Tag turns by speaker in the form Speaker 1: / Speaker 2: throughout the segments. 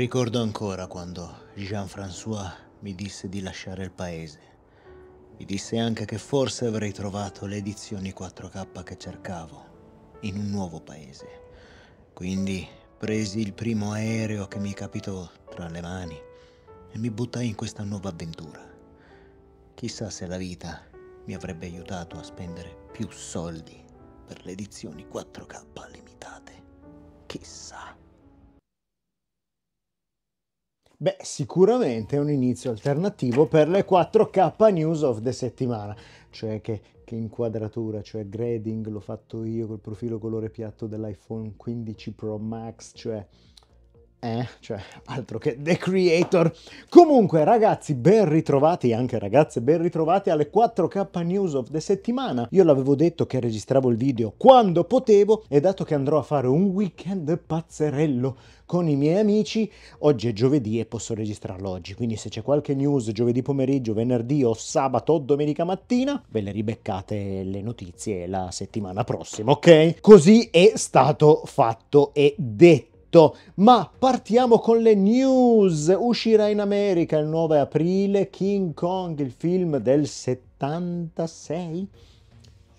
Speaker 1: Ricordo ancora quando Jean-François mi disse di lasciare il paese. Mi disse anche che forse avrei trovato le edizioni 4K che cercavo in un nuovo paese. Quindi presi il primo aereo che mi capitò tra le mani e mi buttai in questa nuova avventura. Chissà se la vita mi avrebbe aiutato a spendere più soldi per le edizioni 4K limitate. Chissà. Beh, sicuramente è un inizio alternativo per le 4K news of the settimana, cioè che, che inquadratura, cioè grading l'ho fatto io col profilo colore piatto dell'iPhone 15 Pro Max, cioè eh, cioè, altro che The Creator. Comunque, ragazzi, ben ritrovati, anche ragazze, ben ritrovati alle 4K News of the settimana. Io l'avevo detto che registravo il video quando potevo e dato che andrò a fare un weekend pazzerello con i miei amici, oggi è giovedì e posso registrarlo oggi. Quindi se c'è qualche news giovedì pomeriggio, venerdì o sabato o domenica mattina, ve le ribeccate le notizie la settimana prossima, ok? Così è stato fatto e detto tutto, ma partiamo con le news. Uscirà in America il 9 aprile King Kong, il film del 76?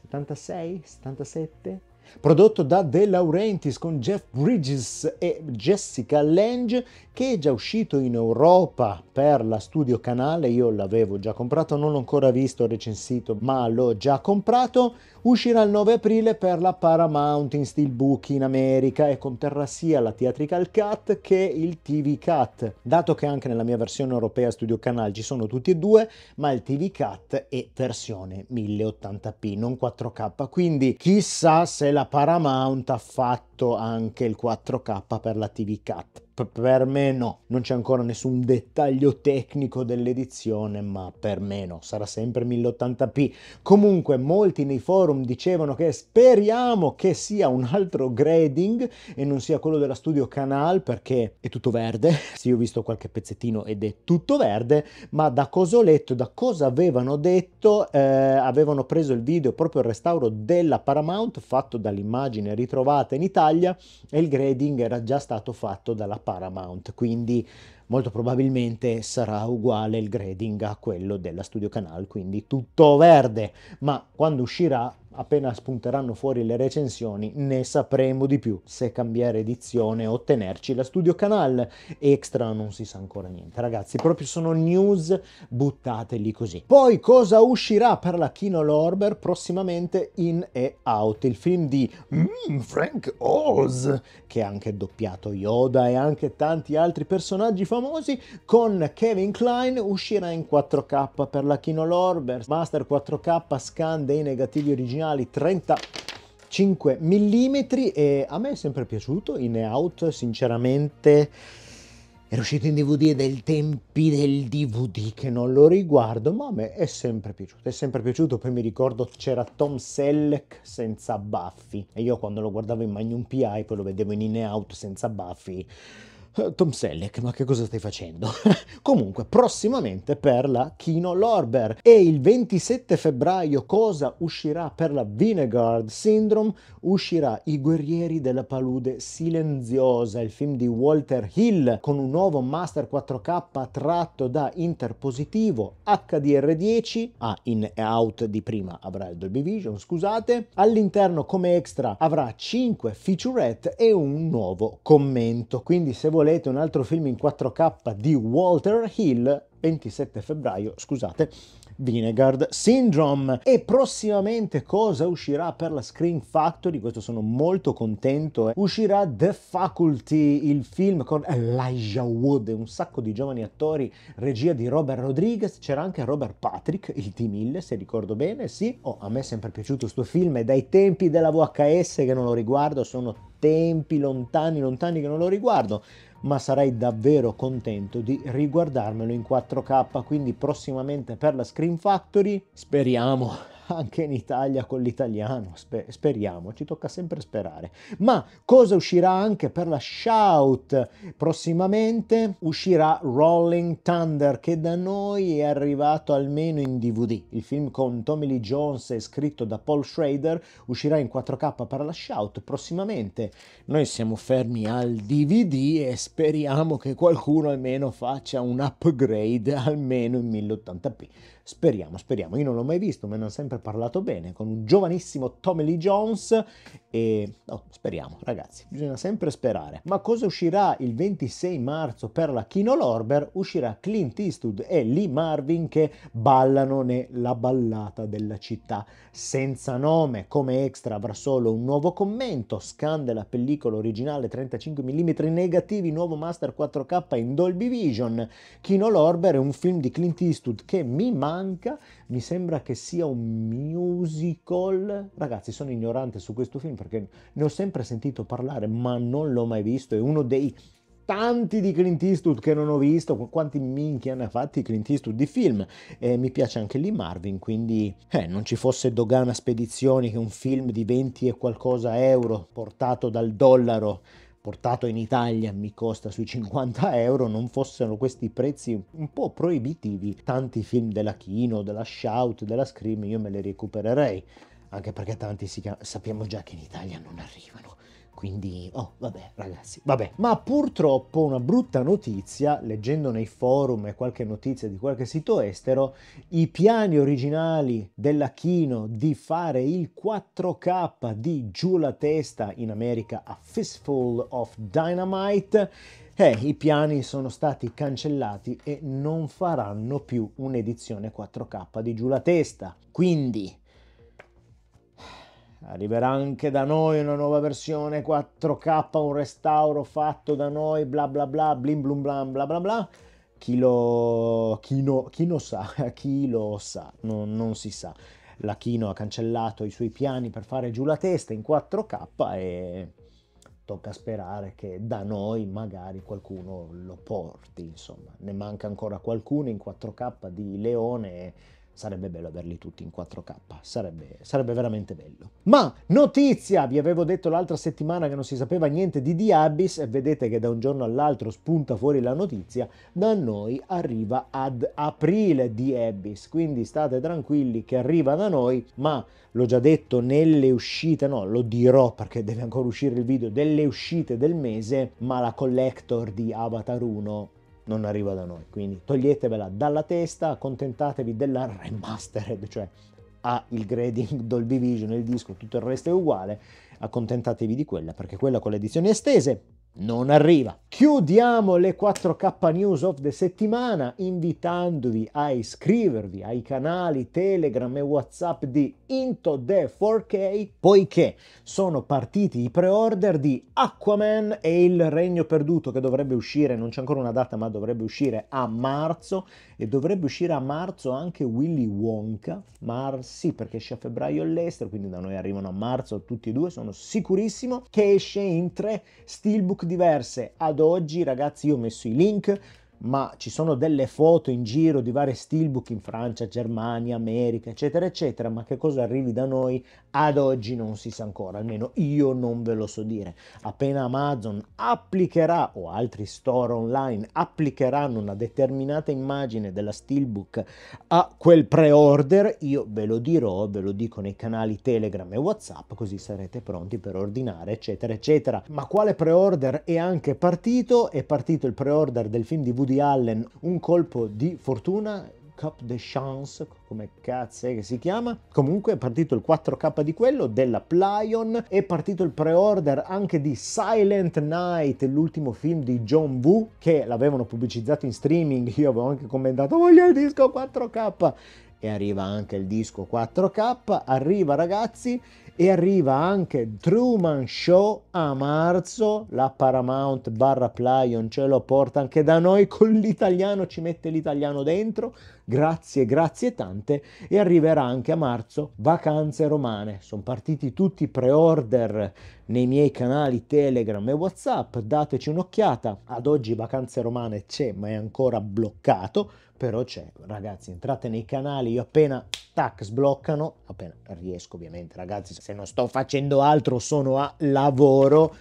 Speaker 1: 76? 77? prodotto da De Laurentiis con Jeff Bridges e Jessica Lange, che è già uscito in Europa per la Studio Canale, io l'avevo già comprato, non l'ho ancora visto, recensito, ma l'ho già comprato, uscirà il 9 aprile per la Paramount in Steelbook in America e conterrà sia la Theatrical Cut che il TV Cut, dato che anche nella mia versione europea Studio Canale ci sono tutti e due, ma il TV Cut è versione 1080p, non 4K, quindi chissà se la la Paramount ha fatto aggiunto anche il 4K per la TV Cat. per me no, non c'è ancora nessun dettaglio tecnico dell'edizione, ma per me no, sarà sempre 1080p. Comunque molti nei forum dicevano che speriamo che sia un altro grading e non sia quello della Studio Canal perché è tutto verde. sì, ho visto qualche pezzettino ed è tutto verde, ma da cosa ho letto, da cosa avevano detto, eh, avevano preso il video proprio il restauro della Paramount fatto dall'immagine ritrovata in Italia battaglia e il grading era già stato fatto dalla Paramount, quindi molto probabilmente sarà uguale il grading a quello della Studio Canal, quindi tutto verde, ma quando uscirà appena spunteranno fuori le recensioni ne sapremo di più se cambiare edizione o tenerci la studio canal extra non si sa ancora niente ragazzi proprio sono news buttateli così poi cosa uscirà per la Kino Lorber prossimamente in e out il film di mm, Frank Oz che ha anche doppiato Yoda e anche tanti altri personaggi famosi famosi, con Kevin Klein uscirà in 4K per la Kino Lorber, Master 4K scan dei negativi originali 30 5 mm e a me è sempre piaciuto in out sinceramente era uscito in DVD dai tempi del DVD che non lo riguardo, ma a me è sempre piaciuto, è sempre piaciuto, poi mi ricordo c'era Tom Selleck senza baffi e io quando lo guardavo in Magnum PI poi lo vedevo in In Out senza baffi eh, Tom Selleck, ma che cosa stai facendo? Comunque, prossimamente per la Kino Lorber. E il 27 febbraio cosa uscirà per la Vinegard Syndrome? Uscirà I guerrieri della palude silenziosa, il film di Walter Hill, con un nuovo Master 4K tratto da interpositivo HDR10, ah, in e out di prima avrà il Dolby Vision, scusate. All'interno come extra avrà 5 featurette e un nuovo commento, quindi se vuoi volete un altro film in 4K di Walter Hill, 27 febbraio, scusate, Vinegard Syndrome. E prossimamente cosa uscirà per la Screen Factory? Questo sono molto contento. Eh. Uscirà The Faculty, il film con Elijah Wood e un sacco di giovani attori, regia di Robert Rodriguez, c'era anche Robert Patrick, il T-1000 se ricordo bene, sì. Oh, a me è sempre piaciuto questo film è dai tempi della VHS che non lo riguardo, sono tempi lontani, lontani che non lo riguardo ma sarei davvero contento di riguardarmelo in 4K, quindi prossimamente per la Screen Factory speriamo anche in Italia con l'italiano, speriamo, ci tocca sempre sperare. Ma cosa uscirà anche per la Shout? Prossimamente uscirà Rolling Thunder che da noi è arrivato almeno in DVD. Il film con Tommy Lee Jones e scritto da Paul Schrader, uscirà in 4K per la Shout prossimamente. Noi siamo fermi al DVD e speriamo che qualcuno almeno faccia un upgrade almeno in 1080p. Speriamo, speriamo. Io non l'ho mai visto, me ne hanno sempre parlato bene, con un giovanissimo Tommy Lee Jones e oh, speriamo ragazzi, bisogna sempre sperare. Ma cosa uscirà il 26 marzo per la Kino Lorber? Uscirà Clint Eastwood e Lee Marvin che ballano nella ballata della città senza nome, come extra avrà solo un nuovo commento, scan della pellicola originale 35 mm negativi, nuovo master 4K in Dolby Vision. Kino Lorber è un film di Clint Eastwood che mi manca, mi sembra che sia un musical. Ragazzi, sono ignorante su questo film perché ne ho sempre sentito parlare, ma non l'ho mai visto. È uno dei tanti di Clint Eastwood che non ho visto, quanti minchia ne ha fatti Clint Eastwood di film, eh, mi piace anche lì Marvin, quindi eh, non ci fosse Dogana Spedizioni che è un film di 20 e qualcosa euro portato dal dollaro portato in Italia mi costa sui 50 euro, non fossero questi prezzi un po' proibitivi, tanti film della Kino, della Shout, della Scream io me li recupererei, anche perché tanti si, sappiamo già che in Italia non arrivano. Quindi, oh, vabbè ragazzi, vabbè. Ma purtroppo una brutta notizia, leggendo nei forum e qualche notizia di qualche sito estero, i piani originali della Kino di fare il 4K di Giù la testa in America a Fistful of Dynamite eh, i piani sono stati cancellati e non faranno più un'edizione 4K di giù la testa. Quindi Arriverà anche da noi una nuova versione 4K, un restauro fatto da noi, bla bla bla, blim blum blam bla bla bla. Chi lo, chi, no, chi lo sa, chi lo sa, no, non si sa. La Kino ha cancellato i suoi piani per fare giù la testa in 4K e tocca sperare che da noi magari qualcuno lo porti, insomma. Ne manca ancora qualcuno in 4K di Leone Sarebbe bello averli tutti in 4K, sarebbe, sarebbe veramente bello. Ma notizia, vi avevo detto l'altra settimana che non si sapeva niente di The Abyss e vedete che da un giorno all'altro spunta fuori la notizia, da noi arriva ad aprile The Abyss, quindi state tranquilli che arriva da noi, ma l'ho già detto nelle uscite, no lo dirò perché deve ancora uscire il video, delle uscite del mese, ma la collector di Avatar 1 non arriva da noi. Quindi toglietevela dalla testa, accontentatevi della remastered, cioè ha il grading Dolby Vision, il disco, tutto il resto è uguale, accontentatevi di quella perché quella con le edizioni estese non arriva. Chiudiamo le 4K News of the settimana invitandovi a iscrivervi ai canali Telegram e Whatsapp di Into the 4K poiché sono partiti i pre-order di Aquaman e Il Regno Perduto che dovrebbe uscire, non c'è ancora una data ma dovrebbe uscire a marzo e dovrebbe uscire a marzo anche Willy Wonka, ma sì perché esce a febbraio all'estero quindi da noi arrivano a marzo tutti e due, sono sicurissimo che esce in tre steelbook diverse ad oggi, ragazzi io ho messo i link ma ci sono delle foto in giro di vari steelbook in Francia, Germania, America, eccetera, eccetera, ma che cosa arrivi da noi ad oggi non si sa ancora, almeno io non ve lo so dire. Appena Amazon applicherà o altri store online applicheranno una determinata immagine della steelbook a quel pre-order, io ve lo dirò, ve lo dico nei canali Telegram e WhatsApp, così sarete pronti per ordinare, eccetera, eccetera. Ma quale pre-order è anche partito? È partito il pre-order del film di Woody Woody Allen un colpo di fortuna Cup de Chance, come cazzo è che si chiama. Comunque è partito il 4K di quello, della Plyon, è partito il pre-order anche di Silent Night, l'ultimo film di John Woo, che l'avevano pubblicizzato in streaming, io avevo anche commentato voglio il disco 4K e arriva anche il disco 4K, arriva ragazzi e arriva anche Truman Show a marzo, la Paramount barra Plion ce lo porta anche da noi con l'italiano, ci mette l'italiano dentro, grazie, grazie tante e arriverà anche a marzo Vacanze Romane. Sono partiti tutti i pre-order nei miei canali Telegram e Whatsapp, dateci un'occhiata. Ad oggi Vacanze Romane c'è ma è ancora bloccato, però c'è. Ragazzi, entrate nei canali, io appena tac sbloccano, appena riesco ovviamente ragazzi, se non sto facendo altro sono a lavoro,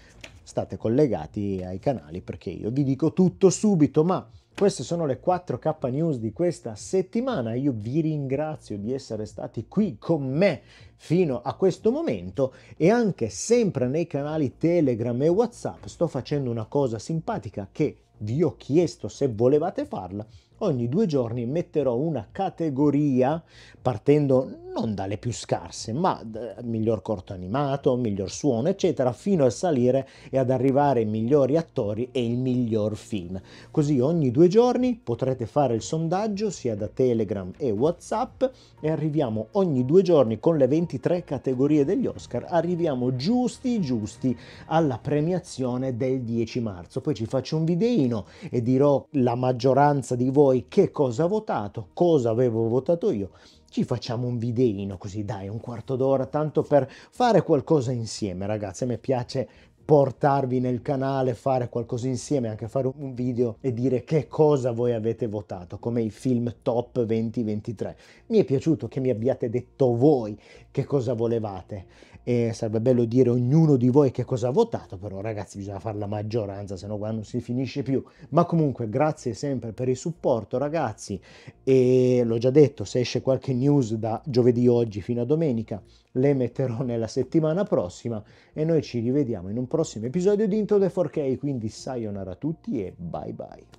Speaker 1: state collegati ai canali perché io vi dico tutto subito, ma queste sono le 4K News di questa settimana. Io vi ringrazio di essere stati qui con me fino a questo momento e anche sempre nei canali Telegram e WhatsApp sto facendo una cosa simpatica che vi ho chiesto se volevate farla ogni due giorni metterò una categoria partendo non dalle più scarse, ma miglior corto animato, miglior suono, eccetera, fino a salire e ad arrivare ai migliori attori e il miglior film. Così ogni due giorni potrete fare il sondaggio sia da Telegram e WhatsApp e arriviamo ogni due giorni con le 23 categorie degli Oscar, arriviamo giusti giusti alla premiazione del 10 marzo. Poi ci faccio un videino e dirò la maggioranza di voi poi che cosa ha votato, cosa avevo votato io. Ci facciamo un videino così dai, un quarto d'ora, tanto per fare qualcosa insieme ragazzi. A me piace portarvi nel canale, fare qualcosa insieme, anche fare un video e dire che cosa voi avete votato, come i film top 2023. Mi è piaciuto che mi abbiate detto voi che cosa volevate e sarebbe bello dire ognuno di voi che cosa ha votato, però ragazzi bisogna fare la maggioranza, sennò qua non si finisce più. Ma comunque grazie sempre per il supporto ragazzi e l'ho già detto, se esce qualche news da giovedì oggi fino a domenica le metterò nella settimana prossima e noi ci rivediamo in un prossimo episodio di Into the 4K, quindi sayonara a tutti e bye bye.